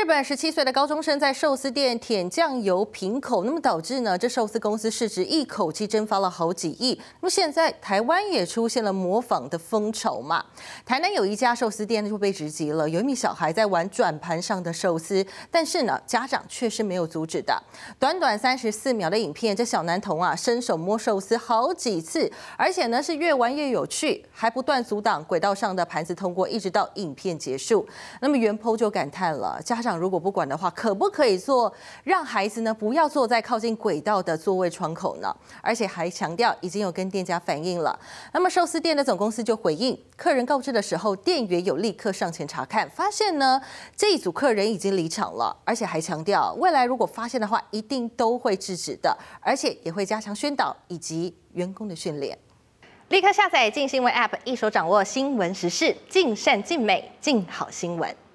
日本十七岁的高中生在寿司店舔酱油瓶口，那么导致呢？这寿司公司市值一口气蒸发了好几亿。那么现在台湾也出现了模仿的风潮嘛？台南有一家寿司店就被直击了，有一名小孩在玩转盘上的寿司，但是呢，家长却是没有阻止的。短短三十四秒的影片，这小男童啊，伸手摸寿司好几次，而且呢是越玩越有趣，还不断阻挡轨道上的盘子通过，一直到影片结束。那么袁剖就感叹了，家长。如果不管的话，可不可以做让孩子呢不要坐在靠近轨道的座位窗口呢？而且还强调已经有跟店家反映了。那么寿司店的总公司就回应，客人告知的时候，店员有立刻上前查看，发现呢这一组客人已经离场了。而且还强调未来如果发现的话，一定都会制止的，而且也会加强宣导以及员工的训练。立刻下载《进新闻》App，一手掌握新闻时事，尽善尽美，尽好新闻。